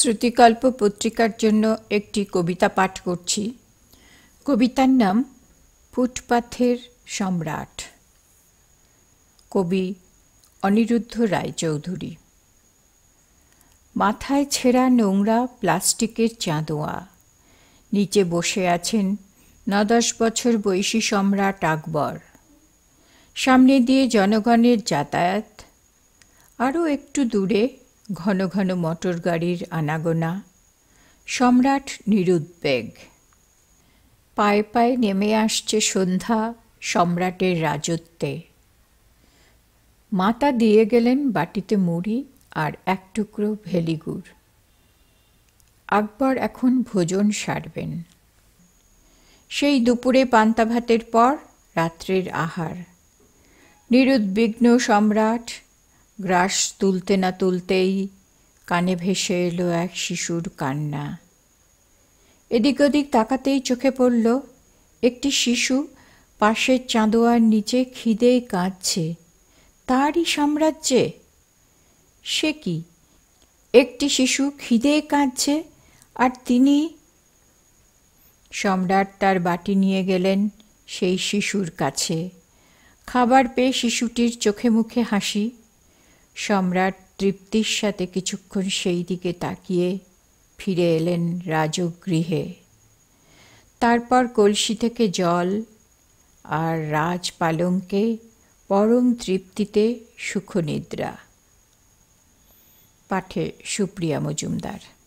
শ্রুতিকল্প পত্রিকার জন্য একটি কবিতা পাঠ করছি কবিতার নাম ফুটপাথের সম্রাট কবি অনিরুদ্ধ রায়চৌধুরী মাথায় ছেঁড়া নোংরা প্লাস্টিকের চাঁদোয়া নিচে বসে আছেন ন দশ বছর বয়সী সম্রাট আকবর সামনে দিয়ে জনগণের যাতায়াত আরও একটু দূরে ঘন ঘন মোটর গাড়ির আনাগোনা সম্রাট নিরুদ্বেগ পায়ে পায়ে নেমে আসছে সন্ধ্যা সম্রাটের রাজত্বে মাতা দিয়ে গেলেন বাটিতে মুড়ি আর এক টুকরো ভেলিগুড় আকবর এখন ভোজন সারবেন সেই দুপুরে পান্তা ভাতের পর রাত্রের আহার নিরুদ্বিগ্ন সম্রাট গ্রাস তুলতে না তুলতেই কানে ভেসে এলো এক শিশুর কান্না এদিক ওদিক তাকাতেই চোখে পড়ল একটি শিশু পাশের চাঁদোয়ার নিচে খিদেই কাঁদছে তারই সাম্রাজ্যে সে কি একটি শিশু খিদে কাঁদছে আর তিনি সম্রাট তার বাটি নিয়ে গেলেন সেই শিশুর কাছে খাবার পেয়ে শিশুটির চোখে মুখে হাসি সম্রাট তৃপ্তির সাথে কিছুক্ষণ সেই দিকে তাকিয়ে ফিরে এলেন রাজগৃহে তারপর কলসি থেকে জল আর রাজ পালংকে পরম তৃপ্তিতে সুখনিদ্রা পাঠে সুপ্রিয়া মজুমদার